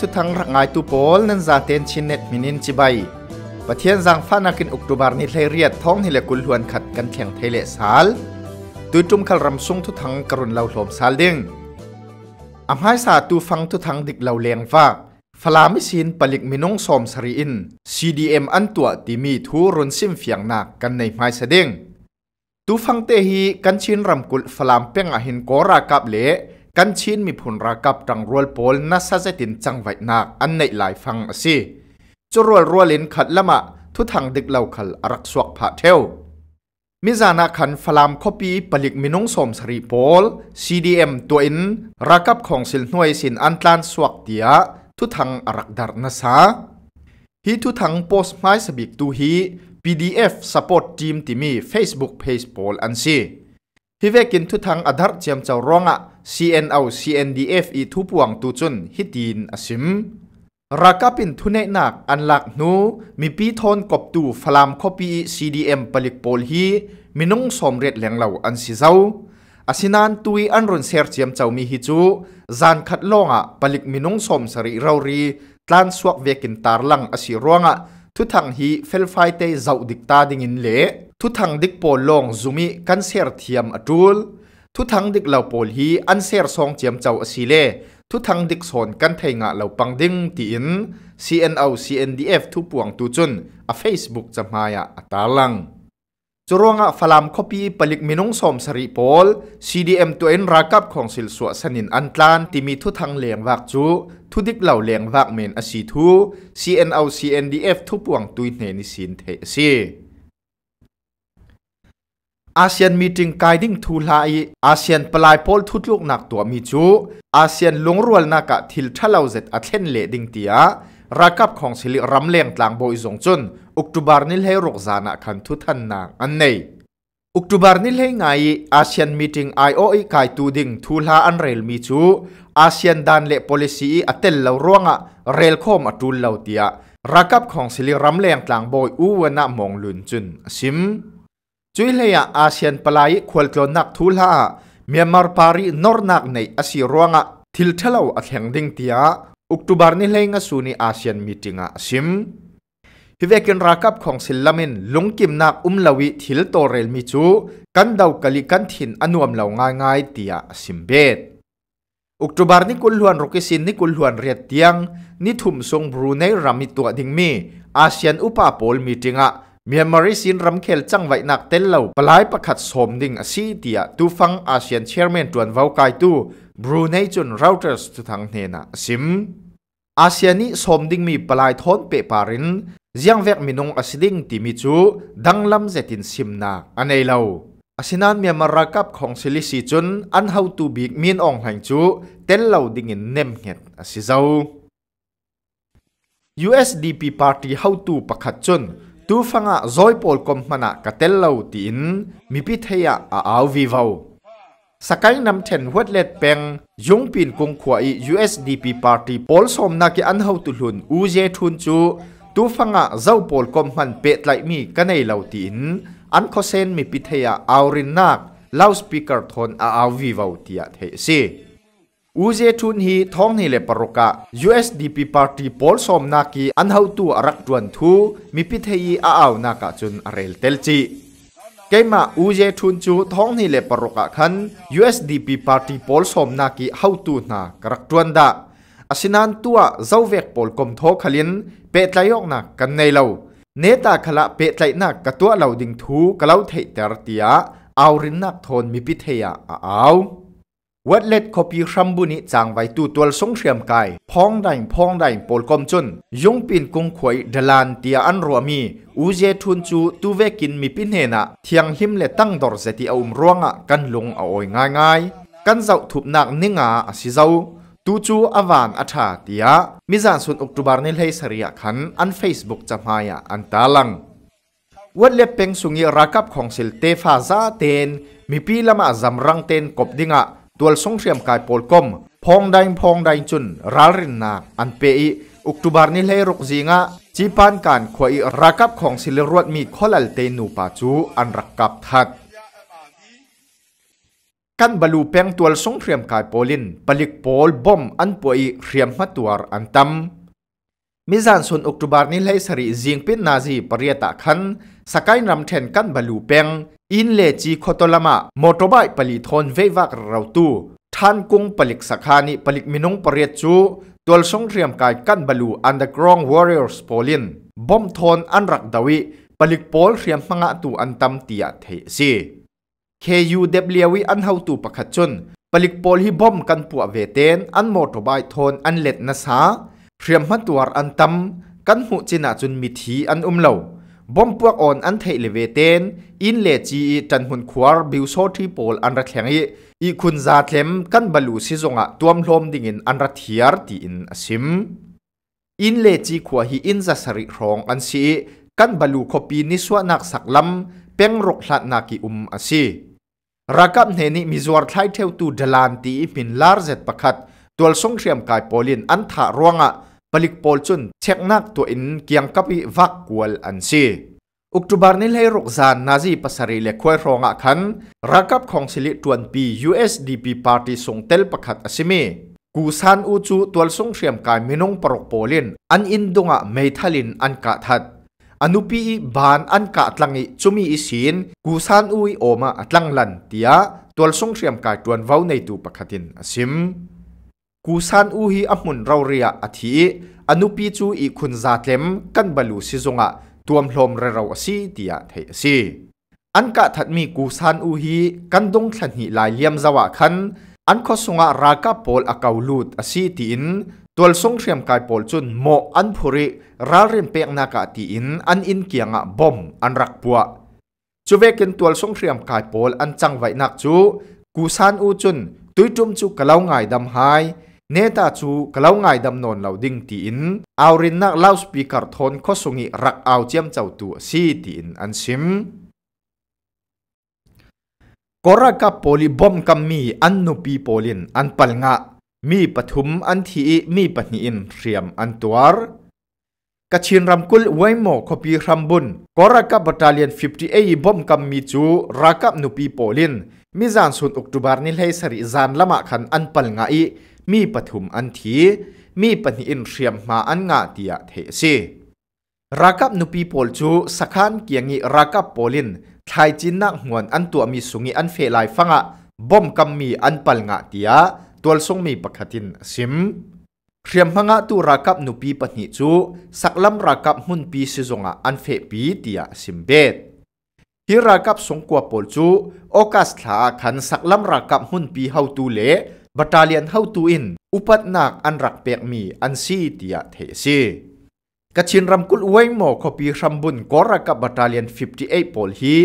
ทุทังรักไงตุโอลนั้นซาเตนชินเน็ตมินินจิใบประเทศจังฟ้านักินอุกตุบาร์นิเทเรียดท้องฮิเลกุลหวนขัดกันแข่งเทเลสาลตุจุมคารำซุงทุทังกรุณเหล่าหลมสาลดึงอำไห้สาตูฟังทุทังดิกเหล่าเลียงฟ้าฟลามิซินปลิกมินงสอมสรีอิน CDM อันตัวที่มีทูรุนซิมเฟียงนักกันในไม้เสดิงตูฟังเตฮีกันชินรำกุลฟลามเป้งอหินกอรากับเละกันชินมีผลรากับดังรัวโปลนัสเซตินจังไวนักอันในหลายฟังอสิจรวรัวลินขัดละมะทุทังดึกเล่าขัลรักสวกผาเทว มิจานาขันฟลามคปีปลิกมินงสมสรีโปล CDM ตัวอินรักับของสิลหน่วยสินอันตานสวกเตียทุทังรักดารนสาฮีทุทังโพสไม้สบิกตูฮี PDF support team ที่มี Facebook page โปลอันซีฮีเวกินทุทังอดารเจียมเจ้าร้องอ่ะ CNO CNDF อีทุปวงตูจุนฮิตินอสิมราักปินทุนหนักอันหลักนูมีปีทอนกบตูฟลามคอปี CDM ปลิกโปลฮีมินุงสมเร็จแหลงเหล่าอันซิเจ้าอสศินันตุยอันรุนเสียเจียมเจ้ามีฮิจูจานคัดลองอ่ะปลิกมินุงสมสริเรารีตลานสวกเวกินตารลังอสิรวงอ่ะทุทังฮีเฟลไฟเตเจ้าดิกตาดิงินเละทุทังดิกโปลองซูมิกันเสียเทียมอจูลทุทังดิกเหล่าโปลฮีอันเซอร์ซองเจียมเจ้าอสิเล ทุทังดิกสอนกันไทยงะเหล่าปังดิ้งตีอิน CNO CNDF ทุปวงตูจุนอเฟซบุ๊กจำหาอะตาลังจรวงอ่ะฟลามคอปีปลิกมินงสอมสริปอล CDM ตัวเอ็นรักับของสิลสวสนินอันตลานที่มีทุทังเลียงวักจูทุดิกเหล่าเลียงวักเมนอสีทู CNO CNDF ทุปวงตุยเนนิสินเทซีอาเซียนมีจิงไกดิ้งทูลายอาเซียนปลายโพลทุดลูกหนักตัวมีจูอาเซียนลงรวลนักทิลทะเลาเซตอาเทนเลดิงเตียรักับของสิริรำเลียงต่างโบยสงจุนอุกตุบาร์นิลเฮรรกซานะคันทุทันนางอันในอุกตุบาร์นิลเฮงไงอาเซียนมีจิงไอโอไอกายตูดิงทูลาอันเรลมีจูอาเซียนดันเละ policy อาเตลเลาร่วงอะเรลคอมอตูลเลาเตียรักับของสิริรำเลียงต่างโบยอูวนะมองลุนจุนซิมจุยเลียอาเซียนปลายควรจะนักทุลาเมียนมาร์ปารีนอร์นักในอาศิรวงะทิลเทลาวอักแห่งดิงเตียอุกตุบาร์นี่เลงสูนีอาเซียนมีติงอาซิมฮิเวกินรักับของศิลมินลุงกิมนักอุมลาวิทิลโตเรลมิจูกันดาวกลิกันถินอนุมเลาง่ายง่ายเตียซิมเบตอุกตุบาร์นี่กุลหวนรุกิสินนิคกุลหวนเรียดตียงนิทุมทรงบรูเนรามิตัวดิงมีอาเซียนอุปาโปลมีติงอาเมียนมาริสินรำเคลจังไว้นักเต้นเหล่าปลายประคัดสมดิ่งสีเดียตูฟังอาเซียนเชียร์แมนจวนวาวกายตูบรูเนจุนเราเตอร์สทุทังเนนะซิมอาเซียนนี้สมดิ่งมีปลายทอนเปปารินยังเวกมินงอสิดิ่งติมิจูดังลำเจตินซิมนาอันไอเหล่าอาศินันเมียมารากับของซิลิซีจุนอันเฮาตูบิกมีนองแห่งจูเต้นเหล่าดิ่งินเนมเห็ดอาศิเจ้า USDP Party เฮาตูประคัดจุน tu fanga zoipol kom mana ka tel lo tin mi pi thaya a aw vi vao sakai nam ten wet let peng jung pin k u n u s d p party pol som na ki an hau tu lun u je thun chu tu fanga zoipol kom man pe tlai mi ka nei lo tin an kho sen mi pi t h a y uje thun hi thong ni le paroka USDP party poll som na ki an hau tu arak tuan thu mi pi thei a aw na ka chun rel tel chi keima uje thun chu thong ni le paroka khan USDP party poll som na ki hau tu na karak tuan da asinan tua zawvek poll kom tho khalin pe tlayok na kan nei lo neta khala pe tlai na ka tua lo ding thu kalau thei ter tia awrin nak thon mi pi theya a aw วัดเล็ดคอปีครัมบุนิจางไว้ตูตัวสงเสียมกายพองดดงพองัดโปลกอมจนยงปินกุงขวยดลานเตียอันรัวมีอูเจทุนจูตูเวกินมีปินเฮนะเทียงหิมเลตั้งดอร์เซติอุมร่วงกันลงเอาอยง่ายง่ายกันเจ้าถูกนักนิ่งาสิเจ้าตูจูอวานอัฐาเตียมิจานสุนอุกตุบาร์เนลเฮสเรียขันอันเฟซบุ๊กจะมายะอันตาลังวัดเล็ดเป็งสุงีรักับของสิลเตฟาซาเตนมีปีละมาจำรังเตนกบดิงะตัวสงเสียมกายโอลกอมพองได้พองได้จุนรัลรินนาอันเปอีอุกตุบาร์นิเลรุกจิงะจีปานการควายรักับของศิลรวดมีขอลัลเตนูปาจูอันรักกับทัดกันบลูเปียงตัวสงเรียมกายโพลินปลิกโพลบอมอันป่วยเรียมมาตัวอันตัมมิจานส่วนอุกตุบาร์นิเลสริจิงปินนาจีปริยตะขันสกายนำเทนกันบลูเปียงอินเลจีโคตลมะมอเตอร์ไบค์ผลิตทนเววักเราตู้ท่านกุ้งผลิตสักานิผลิตมินงปรียจูตัวสงเรียมกายกันบลูอันเดกรองวอริเออร์สโพลินบอมทนอันรักดาวิผลิตโพลเรียมมังะตูอันตำเตียเทซีเคยูเดบเลียวิอันเฮาตูประขัจนผลิตโพลฮิบอมกันปัวเวเตนอันมอเตอร์ไบค์ทนอันเล็ดนาซาเรียมมัตัวอันตำกันหูจินาจุนมิทีอันอุมเลาบอมพวกอ่อนอันเทเลเวเตนอินเลจีจันหุนขวารบิวโซทีโปลอันรักแข็งอีคุณซาเทมกันบลูซิจงะตัวมลมดิ่งอันรักเทียร์ตีอินอสิมอินเลจีขวาฮีอินจะสริครองอันซีกันบลูคปีนิสวนักสักลำเป็งรกหลัดนากิอุมอสีรักับเนนิมิจวร์ทยเทวตูดลานตีอินลาร์เจตประคัดตัวสงเทียมกายโปลินอันถารวงะปลิกโพลชุนเช็คนักตัวอินเกียงกับวักวลอันซีอุกตุบาร์นิลเฮรุกซานนาจีปัสริเลควยรองอักขันรักับของสิลิตวนปี USDP ปาร์ตี้ส่งเตลประหัศอสิเมกูซานอูจูตัวส่งเสียมกายมินงปรกโพลินอันอินดงะเมทัลินอันกะทัดอันุปีบานอันกะตลังอิจุมีอิสินกูซานอุยโอมาตลังลันเตียตัวส่งเสียมกายตวนว้าในตูประกาศอสิมกูซานอูฮีอัมุนเราเรียอธิอนุปีจูอีคุณซาเต็มกันบาลูซิจงะตัวมลมเรราวสีเดียเทสีอันกะทัดมีกูซานอูฮีกันดงทันหีลายเลียมจาวะคันอันข้อสงะรากาโปลอากาลูดอสีตีนตัวสงเทียมกายโปลจุนโมอันพุริราเรียนเปียงนากาตีิน อันอินเกียงะบอมอันรักปัวจูเวกินตัวสงเทียมกายโปลอันจังไวนักจูกูซานอูจุนตุยจุมจูกะเล่าง่าดำหายเนตาจูกล่าวง่ายดำนนเหล่าดิ่งตีนเอารินนักเล่าสปีกร์ทนข้อสงิรักเอาเจียมเจ้าตัวซีตีนอันซิมกรากับโพลิบอมกัมมีอันนุปีโพลินอันปัลงะมีปฐุมอันทีมีปัญญินเรียมอันตัวกชินรำกุลไวโมคปีรำบุญกรากับบัตเลียน58บอมกัมมีจูรักับนุปีโพลินมิจานสุนอุกตุบาร์นิลให้สริจานละมะขันอันปัลงะอีมีปฐุมอันทีมีปนิอินเรียมมาอันงาเตียเทซีรักับนุปีโพลจูสักขันเกียงิรักับโพลินไทยจินนักหวนอันตัวมีสุงิอันเฟลายฟังะบอมกำมีอันปัลงาเตียตัวทรงมีปกตินซิมเรียมพังะตัวรักับนุปีปนิจูสักลำรักับมุนปีซิจงะอันเฟปีเตียซิมเบตี่รักับสงกัวโพลจูโอกาสลาขันสักลำรักับมุนปีเฮาตูเลบัตาเลียนเฮาตูอิน อุปนักอันรักเปกมีอันซีติยะเทซีกะชินรำกุลไว้หมอคอปีรำบุญกอรักับบัตาเลียน 58ปอลฮี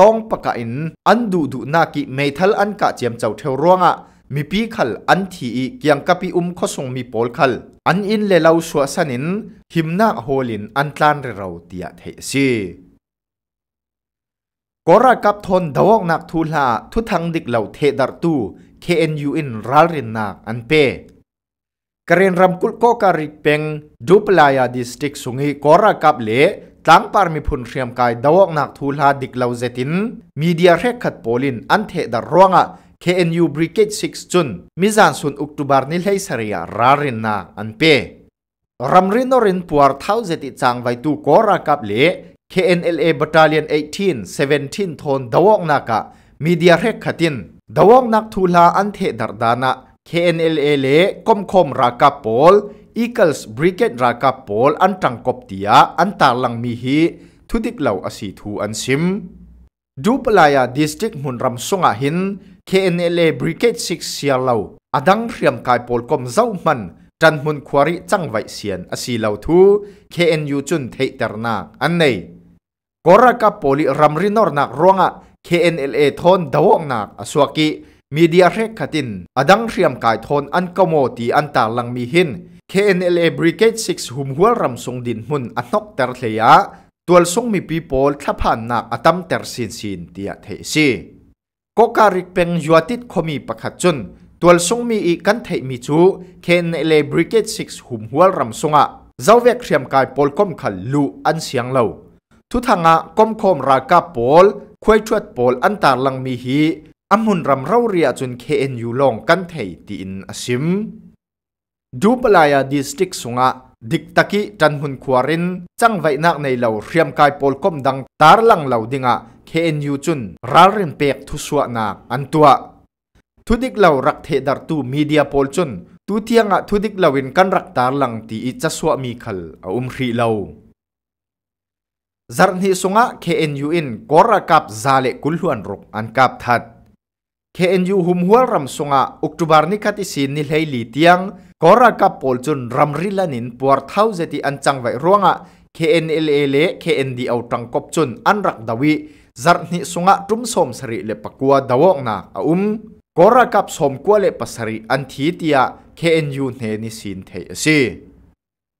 ต้องปะกะอินอันดูดูนักิเมทัลอันกะเจียมเจ้าเทวรวงะ มีพีขัลอันทีอีกียงกะปีอุมข้อสงมีปอลขัลอันอินเลเลาสวสนิน หิมนาโฮลินอันตลานเราาติยะเทซีกอรักับทนดาวกนักทุลาทุทังดิกเหล่าเทดัรตู KNU in ralrin nak an pe karin ramkul ko kari peng duplaya district sungi kora kap le tlang par mi phun hriam kai dawok nak thu la dik lo zetin media re khat polin an the da ronga KNU Brigade 6 chun mizan sun oktober ni lei saria rarin na an pe ramrin orin puar thau zeti chang vai tu kora kap le KNLA Battalion 18 17 thon dawok naka media re khatin ดวงนักทูลาอันเทดารดานะ KNLA เลคมคมรากับปอล Eagles Brigade รากับปอลอันตังกบเตียอันตาลังมีฮีทุดิกเหล่าอสีทูอันซิมดูปลายาดิสติกมุนรำสงหิน KNLA Brigade 6เสียเหล่าอดังเรียมกายปอลคมเจ้ามันจันมุนควาริจังไวเสียนอสีเหล่าทู KNU จุนเทตรนาอันเนกรากับปอลิรัมรินอร์นักรวงะ KNLA ทนดาวงนักสวกีมีเดียเรกขัดิน อดังเรียมกายทนอันกโมตีอันตาลังมีหิน KNLA Brigade 6หุมหัวรำทรงดินมุนอันนกเตอร์เลียตัวทรงมีปีโพลทัผ่านนักอตัมเตอร์สินสินเตียเทซีก็การิกเป็นยวติดคมีประคัดจุน ตัวทรงมีอีกันเทมีจู KNLA Brigade 6หุมหัวรำทรงอ่ะเจ้าเวกเรียมกายโพลก้มขันลูอันเสียงเล่าทุทางะก้มคมรากาโพลควยชวดปอลอันตาลังมีฮีอัมุนรำเราเรียจนเเคอ็นยูลองกันเทยตีอินอสิม ดูปลายดิสติกสุงะดิกตะกี้จันหุนควารินจังไวนักในเหล่าเรียมกายปอลก้มดังตารลังเหล่าดิงะเเคอ็นยูจุนรารินเปกทุสวนักอันตัวทุดิกเหล่ารักเทดารตูมีเดียปอลจุนตูเทียงะทุดิกเหล่าวินกันรักตารลังตีอิจัสวมีขลอุมรีเหล่าจารณิสุงะ KNU อินกอร์กับซาเลกุลฮวนรุกอันกับทัด KNU หุมหัวรัมสุงะอุกตุบาร์นิกาติสินนิเฮลีตียงกอร์กับปอลจุนรัมริลานินปวาร์ทาวเจติอันจังไวรวงะ KNLL KND เอาตังกบจุนอันรักดาวิจารณิสุงะตุมสมสริเลปกัวดาวกนาอาอุมกอร์กับสมกัวเลปสริอันทีตียะ KNU เนนิสินเทอซี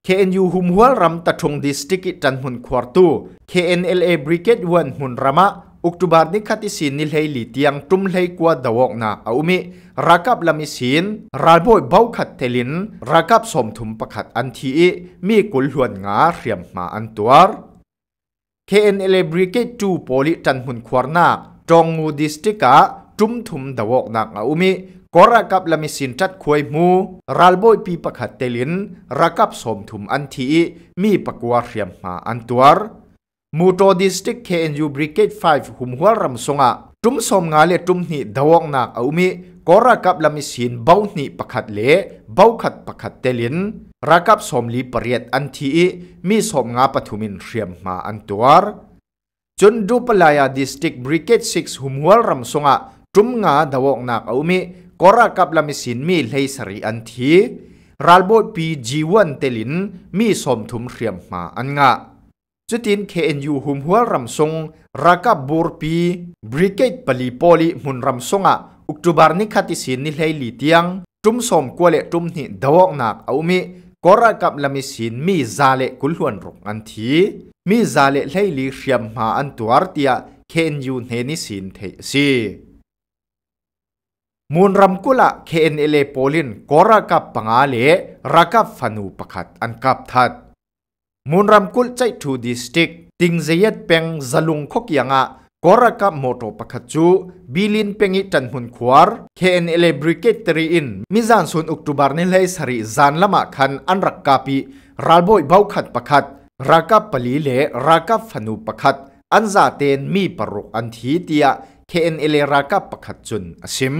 KNU humhual ram tathung district tan hun khwartu KNLA brigade wan hun rama Oktober ni khati sin ni lei li tiang tum lei kwa dawok na aumi rakap lami sin ralboi bau khat telin rakap som thum pakhat an thi e mi kul huan nga hriam ma an tuar KNLA brigade 2 poli tan hun khwarna Tongmu district ka tum thum dawok na aumi กรากับลมิสินจัดควยมูรัลบอยปีประคัดเตลินรักับสมถุมอันทีมีประกวเรียมมาอันตัวมูโตดิสติกเคเอ็นยูบริเกตไฟหุมหัวรำสงะ จุมสมงาเลจุมนี่ดาวงนักเอามีกรากับลมิสินเบ้านี่ประคัดเลเบ้าขัดประคัดเตลินรักับสมลีเปรียดอันทีมีสมงาปฐุมินเรียมมาอันตัวจนดูปลายาดิสติกบริเกตซิกหุมหัวรำสงะ จุมงาดาวงนักเอามีกรากับลามิสินมีเลยสรีอันทีรัลบดปีจีวันเตลินมีสมทุมเรียมมาอันงะจุดินเคเอ็นยูหุมหัวรำทรงรักับบูรปีบริเกตปลีโพลีมุนรำทรงอ่ะอุกตุบาร์นิคัติสินนิเลยลีเตียงจุมสมกวเลจุมนิดวอกนักเอามีกรากับลามิสินมีซาเลกุลหวนรุกอันทีมีซาเลเลยลีเรียมมาอันตัวอ์ตอาเค็นยูเนนิสินเทสีมูนรัมกุละ k n l ลโปลินกอรากับปังอาเลรักับฟันูปะขัดอันกับทัดมูนรัมกุลใจทูดิสติกติงเจียดเป็งจลุงคกยังอ่ะกอรากับโมโตปะขัดจูบิลินเป็งอิจันหุนควาร์ k n l ลบริเกตรีอินมิจันสุนอุกตุบาร์เนลเลยสรีจันละมะคันอันรักกาปีรัลบอยบบาขัดปะขัดรักับปลีเลรักับฟันูปะขัดอันซาเตนมีปรุกอันทีเตีย k n l ลรักับปะขัดจุนอสิม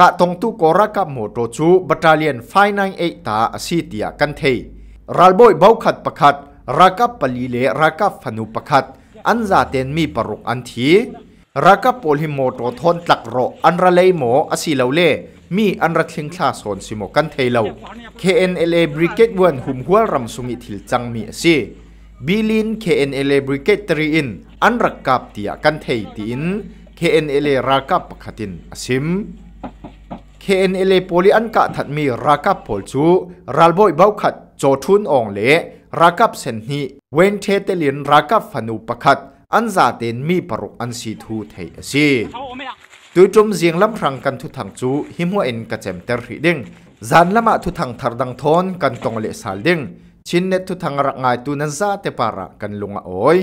กะตงตุกอรักกับหมดโรชูบัตเลียนไฟนังเอตาอสิเตียกันเทยรัลบอยเบาขัดประคัดรักับปลีเลรักับฟนุประคัด อันซาเตนมีปรุกอันทีรักับโปลิมโมโตทนตักโรอันระเลยหมออสิเลวเลมีอันรัทิงคลาสอนสิโมกันเทยเลว KNLA Brigade วันหุมหัวรำสุงิทิลจังมีสิบิลิน KNLA Brigade ตรีอินอันรักกับเตียกันเทยตีน KNLA รักับประคัดินอสิมเคนเอเลโพลีอันกะถัดมีรักับโพลจูรัลบอยเบาขัดโจทุนองเละรักับเซนฮีเวนเทเตเลียนรักับฟานูปะขัดอันซาเตนมีปรุกอันสีทูเทียซีตัวจมเสียงลำครังกันทุทังจูหิมัวเอ็นกระเจมเตอร์ฮิดิงจานละมาทุทังทารดังทอนกันตองเละสาลดิงชินเนทุทังรักงายตูนั้นซาเตปาระกันลงอ้อย